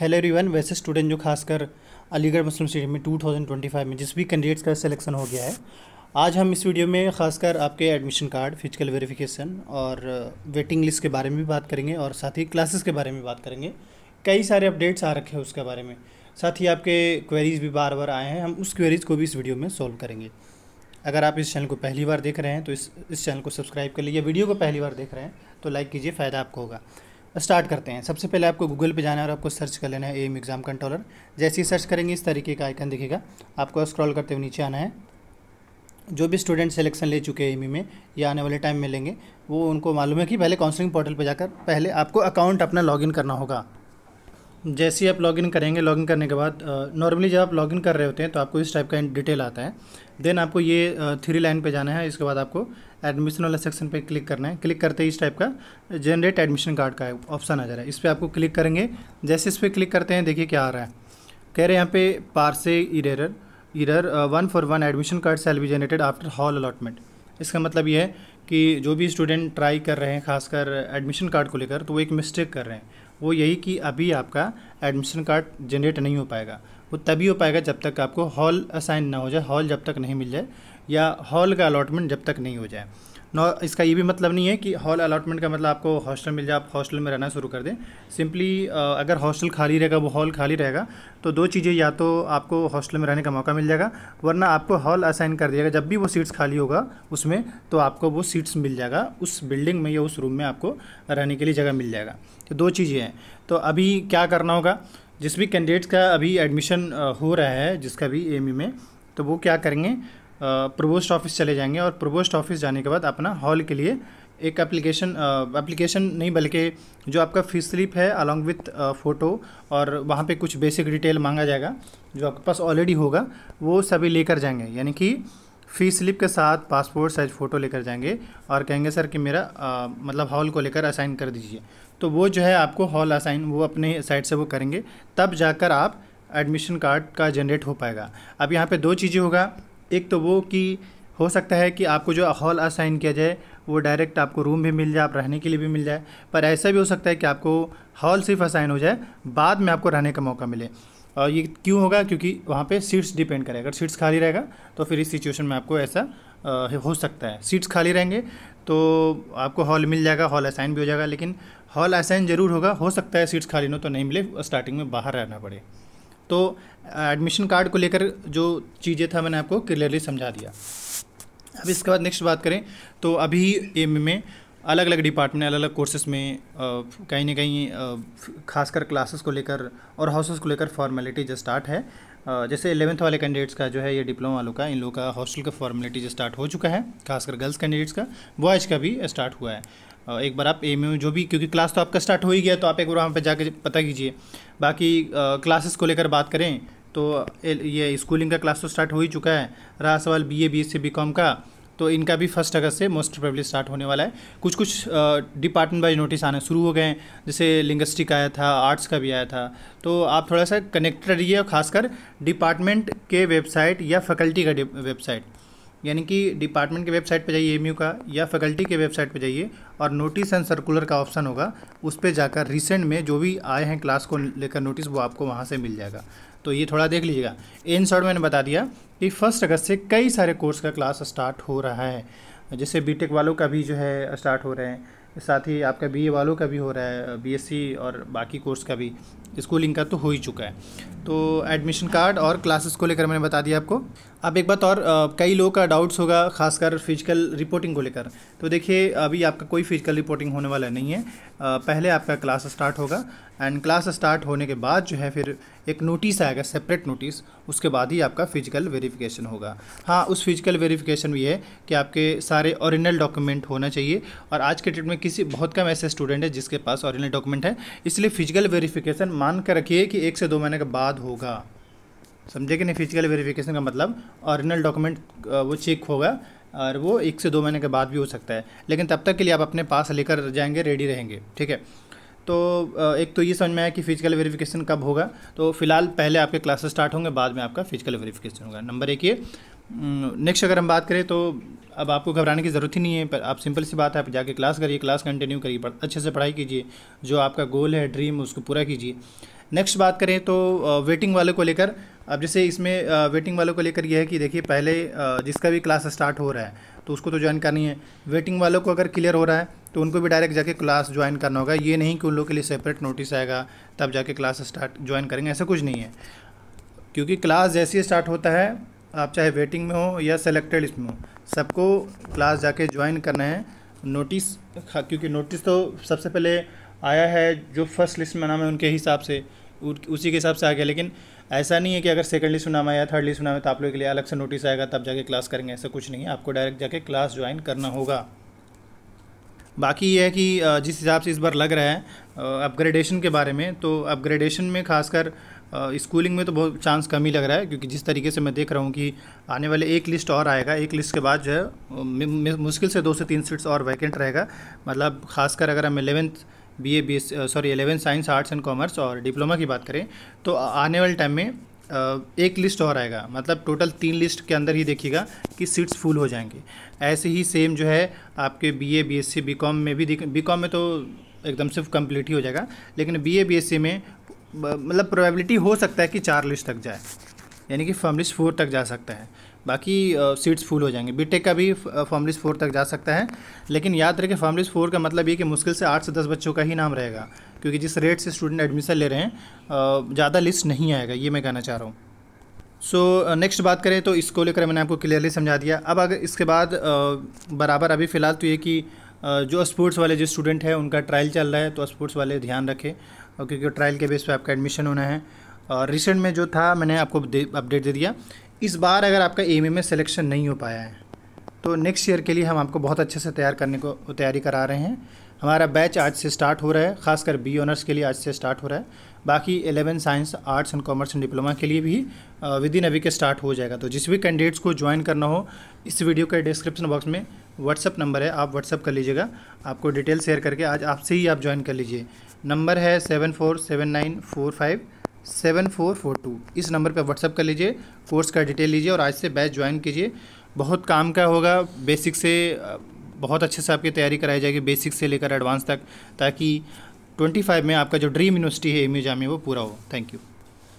hello everyone वैसे student जो खासकर अलीगढ़ मुस्लिम स्टेडियम में 2025 में जिस भी कैंडिडेट्स का सिलेक्शन हो गया है आज हम इस वीडियो में खासकर आपके एडमिशन कार्ड फिजिकल वेरिफिकेशन और वेटिंग uh, लिस्ट के बारे में भी बात करेंगे और साथ ही क्लासेस के बारे में बात करेंगे कई सारे अपडेट्स आ रखे हैं उसके बारे में साथ ही आपके क्वेरीज भी बार बार आए हैं हम उस क्वेरीज को भी इस वीडियो में सॉल्व करेंगे अगर आप इस चैनल को पहली बार देख रहे हैं तो इस इस चैनल को सब्सक्राइब कर लीजिए वीडियो को पहली बार देख रहे हैं तो लाइक कीजिए फ़ायदा आपको होगा स्टार्ट करते हैं सबसे पहले आपको गूगल पे जाना है और आपको सर्च कर लेना है एम एग्ज़ाम कंट्रोलर जैसे ही सर्च करेंगे इस तरीके का आइकन दिखेगा आपको स्क्रॉल करते हुए नीचे आना है जो भी स्टूडेंट सिलेक्शन ले चुके हैं एम में या आने वाले टाइम में लेंगे वो उनको मालूम है कि पहले काउंसलिंग पोर्टल पर जाकर पहले आपको अकाउंट अपना लॉगिन करना होगा जैसे ही आप लॉगिन करेंगे लॉगिन करने के बाद नॉर्मली जब आप लॉगिन कर रहे होते हैं तो आपको इस टाइप का डिटेल आता है देन आपको ये थ्री लाइन पे जाना है इसके बाद आपको एडमिशन वाला सेक्शन पे क्लिक करना है क्लिक करते ही इस टाइप का जनरेट एडमिशन कार्ड का ऑप्शन आ जा रहा है इस पर आपको क्लिक करेंगे जैसे इस पर क्लिक करते हैं देखिए क्या आ रहा है कह रहे हैं यहाँ पे parse error error one four one admission card shall be generated after hall allotment इसका मतलब ये है कि जो भी स्टूडेंट ट्राई कर रहे हैं खासकर एडमिशन कार्ड को लेकर तो वो एक मिस्टेक कर रहे हैं वो यही कि अभी आपका एडमिशन कार्ड जनरेट नहीं हो पाएगा वो तभी हो पाएगा जब तक आपको हॉल असाइन ना हो जाए हॉल जब तक नहीं मिल जाए या हॉल का अलॉटमेंट जब तक नहीं हो जाए नॉ इसका ये भी मतलब नहीं है कि हॉल अलाटमेंट का मतलब आपको हॉस्टल मिल जाए आप हॉस्टल में रहना शुरू कर दें सिंपली अगर हॉस्टल खाली रहेगा वो हॉल खाली रहेगा तो दो चीज़ें या तो आपको हॉस्टल में रहने का मौका मिल जाएगा वरना आपको हॉल असाइन कर दिया जब भी वो सीट्स खाली होगा उसमें तो आपको वो सीट्स मिल जाएगा उस बिल्डिंग में या उस रूम में आपको रहने के लिए जगह मिल जाएगा तो दो चीज़ें हैं तो अभी क्या करना होगा जिस भी कैंडिडेट्स का अभी एडमिशन हो रहा है जिसका भी एम में तो वो क्या करेंगे प्रोवोस्ट ऑफिस चले जाएंगे और प्रोवोस्ट ऑफिस जाने के बाद अपना हॉल के लिए एक एप्लीकेशन एप्लीकेशन नहीं बल्कि जो आपका फीस स्लिप है अलॉन्ग विथ फ़ोटो और वहाँ पे कुछ बेसिक डिटेल मांगा जाएगा जो आपके पास ऑलरेडी होगा वो सभी लेकर जाएंगे यानी कि फीस स्लिप के साथ पासपोर्ट साइज़ फ़ोटो लेकर जाएंगे और कहेंगे सर कि मेरा आ, मतलब हॉल को लेकर असाइन कर दीजिए तो वो जो है आपको हॉल असाइन वो अपने साइड से वो करेंगे तब जाकर आप एडमिशन कार्ड का जनरेट हो पाएगा अब यहाँ पे दो चीज़ें होगा एक तो वो कि हो सकता है कि आपको जो हॉल असाइन किया जाए वो डायरेक्ट आपको रूम भी मिल जाए आप रहने के लिए भी मिल जाए पर ऐसा भी हो सकता है कि आपको हॉल सिर्फ असाइन हो जाए बाद में आपको रहने का मौका मिले और ये क्यों होगा क्योंकि वहाँ पे सीट्स डिपेंड करेगा अगर सीट्स खाली रहेगा तो फिर इस सिचुएशन में आपको ऐसा हो सकता है सीट्स खाली रहेंगे तो आपको हॉल मिल जाएगा हॉल असाइन भी हो जाएगा लेकिन हॉल असाइन ज़रूर होगा हो सकता है सीट्स खाली ना तो नहीं मिले स्टार्टिंग में बाहर रहना पड़े तो एडमिशन कार्ड को लेकर जो चीज़ें था मैंने आपको क्लियरली समझा दिया अब इसके बाद नेक्स्ट बात करें तो अभी एम में अलग अलग डिपार्टमेंट अलग अलग कोर्सेज में कहीं ना कहीं खासकर क्लासेस को लेकर और हॉस्टल्स को लेकर फॉर्मेलिटी जो स्टार्ट है जैसे एलेवंथ वाले कैंडिडेट्स का जो है ये डिप्लोमा वालों का इन लोगों का हॉस्टल का फॉर्मेलिटी जो स्टार्ट हो चुका है खासकर गर्ल्स कैंडिडेट्स का बॉयज़ का भी स्टार्ट हुआ है एक बार आप एम जो भी क्योंकि क्लास तो आपका स्टार्ट हो ही गया तो आप एक बार वहाँ पर जाके पता कीजिए बाकी क्लासेस को लेकर बात करें तो ये स्कूलिंग का क्लास तो स्टार्ट हो ही चुका है रहा सवाल B A B S C B com का तो इनका भी फर्स्ट अगस्त से मोस्ट प्रोबेबली स्टार्ट होने वाला है कुछ कुछ डिपार्टमेंट वाइज नोटिस आना शुरू हो गए हैं जैसे लिंग्विस्टिक आया था आर्ट्स का भी आया था तो आप थोड़ा सा कनेक्टेड रहिए खासकर डिपार्टमेंट के वेबसाइट या फैकल्टी का वेबसाइट यानी कि डिपार्टमेंट के वेबसाइट पर जाइए एमयू का या फैकल्टी के वेबसाइट पर जाइए और नोटिस एंड सर्कुलर का ऑप्शन होगा उस पर जाकर रिसेंट में जो भी आए हैं क्लास को लेकर नोटिस वो आपको वहाँ से मिल जाएगा तो ये थोड़ा देख लीजिएगा इन शॉर्ट मैंने बता दिया कि फर्स्ट अगस्त से कई सारे कोर्स का क्लास स्टार्ट हो रहा है जैसे बी वालों का भी जो है स्टार्ट हो रहे हैं साथ ही आपका बी वालों का भी हो रहा है बी और बाकी कोर्स का भी स्कूलिंग का तो हो ही चुका है तो एडमिशन कार्ड और क्लासेस को लेकर मैंने बता दिया आपको अब एक बात और कई लोगों का डाउट्स होगा खासकर फिजिकल रिपोर्टिंग को लेकर तो देखिए अभी आपका कोई फिजिकल रिपोर्टिंग होने वाला नहीं है पहले आपका क्लास स्टार्ट होगा एंड क्लास स्टार्ट होने के बाद जो है फिर एक नोटिस आएगा सेपरेट नोटिस उसके बाद ही आपका फिजिकल वेरिफिकेशन होगा हाँ उस फिजिकल वेरिफिकेशन में है कि आपके सारे ओरिजिनल डॉक्यूमेंट होना चाहिए और आज के डेट में किसी बहुत कम ऐसे स्टूडेंट है जिसके पास ओरिजिनल डॉक्यूमेंट है इसलिए फिजिकल वेरिफिकेशन मान कर रखिए कि एक से दो महीने के बाद होगा समझे कि नहीं फिजिकल वेरिफिकेशन का मतलब ओरिजिनल डॉक्यूमेंट वो चेक होगा और वो एक से दो महीने के बाद भी हो सकता है लेकिन तब तक के लिए आप अपने पास लेकर जाएंगे रेडी रहेंगे ठीक है तो एक तो ये समझ में आया कि फिजिकल वेरिफिकेशन कब होगा तो फिलहाल पहले आपके क्लासेस स्टार्ट होंगे बाद में आपका फिजिकल वेरिफिकेशन होगा नंबर एक ये नेक्स्ट अगर हम बात करें तो अब आपको घबराने की ज़रूरत ही नहीं है पर आप सिंपल सी बात है आप जाके क्लास करिए क्लास कंटिन्यू करिए अच्छे से पढ़ाई कीजिए जो आपका गोल है ड्रीम उसको पूरा कीजिए नेक्स्ट बात करें तो वेटिंग वाले को लेकर अब जैसे इसमें वेटिंग वालों को लेकर यह है कि देखिए पहले जिसका भी क्लास स्टार्ट हो रहा है तो उसको तो ज्वाइन करनी है वेटिंग वालों को अगर क्लियर हो रहा है तो उनको भी डायरेक्ट जाके क्लास ज्वाइन करना होगा ये नहीं कि उन लोग के लिए सेपरेट नोटिस आएगा तब जाके क्लास स्टार्ट ज्वाइन करेंगे ऐसा कुछ नहीं है क्योंकि क्लास जैसे ही स्टार्ट होता है आप चाहे वेटिंग में हो या सेलेक्टेड इसमें हो सबको क्लास जाके ज्वाइन करना है नोटिस क्योंकि नोटिस तो सबसे पहले आया है जो फर्स्ट लिस्ट में नाम है उनके हिसाब से उसी के हिसाब से आ गया लेकिन ऐसा नहीं है कि अगर सेकेंड लिस्ट सुनामा या थर्ड लिस्ट सुनामा तो आप लोग के लिए अलग से नोटिस आएगा तब जाके क्लास करेंगे ऐसा कुछ नहीं है आपको डायरेक्ट जाके क्लास ज्वाइन करना होगा बाकी ये है कि जिस हिसाब से इस बार लग रहा है अपग्रेडेशन के बारे में तो अपग्रेडेशन में खासकर स्कूलिंग में तो बहुत चांस कम ही लग रहा है क्योंकि जिस तरीके से मैं देख रहा हूँ कि आने वाले एक लिस्ट और आएगा एक लिस्ट के बाद जो है मुश्किल से दो से तीन सीट्स और वैकेंट रहेगा मतलब खासकर अगर हम eleventh B A B sorry eleven science arts and commerce और डिप्लोमा की बात करें तो आने वाले टाइम में uh, एक लिस्ट और आएगा मतलब टोटल तीन लिस्ट के अंदर ही देखिएगा कि सीट्स फुल हो जाएंगे ऐसे ही सेम जो है आपके B B A S C B com में भी बी कॉम में तो एकदम सिर्फ कम्प्लीट ही हो जाएगा लेकिन B B A S C में मतलब प्रोबेबिलिटी हो सकता है कि चार लिस्ट तक जाए यानी कि फर्म लिस्ट फोर तक जा सकता है बाकी सीट्स फुल हो जाएंगे बीटेक का भी फॉर्मलिस्ट फोर तक जा सकता है लेकिन याद रखें फॉर्मलिस्ट फोर का मतलब ये कि मुश्किल से आठ से दस बच्चों का ही नाम रहेगा क्योंकि जिस रेट से स्टूडेंट एडमिशन ले रहे हैं ज़्यादा लिस्ट नहीं आएगा ये मैं कहना चाह रहा हूँ सो नेक्स्ट बात करें तो इसको लेकर मैंने आपको क्लियरली समझा दिया अब अगर इसके बाद बराबर अभी फ़िलहाल तो ये कि जो स्पोर्ट्स वाले जो स्टूडेंट हैं उनका ट्रायल चल रहा है तो स्पोर्ट्स वाले ध्यान रखें क्योंकि ट्रायल के बेस पर आपका एडमिशन होना है और रिसेंट में जो था मैंने आपको अपडेट दे दिया इस बार अगर आपका एम में सिलेक्शन नहीं हो पाया है तो नेक्स्ट ईयर के लिए हम आपको बहुत अच्छे से तैयार करने को तैयारी करा रहे हैं हमारा बैच आज से स्टार्ट हो रहा है खासकर बी ऑनर्स के लिए आज से स्टार्ट हो रहा है बाकी eleven science arts and commerce and diploma के लिए भी विद इन अभी के स्टार्ट हो जाएगा तो जिस भी कैंडिडेट्स को ज्वाइन करना हो इस वीडियो के डिस्क्रिप्शन बॉक्स में व्हाट्सअप नंबर है आप व्हाट्सअप कर लीजिएगा आपको डिटेल शेयर करके आज आपसे ही आप ज्वाइन कर लीजिए नंबर है seven four seven nine four five seven four four two इस नंबर पर व्हाट्सअप कर लीजिए कोर्स का डिटेल लीजिए और आज से बैच ज्वाइन कीजिए बहुत काम का होगा बेसिक से बहुत अच्छे से आपकी तैयारी कराई जाएगी बेसिक से लेकर एडवांस तक ताकि 25 में आपका जो ड्रीम यूनिवर्सिटी है एम जाम वो पूरा हो थैंक यू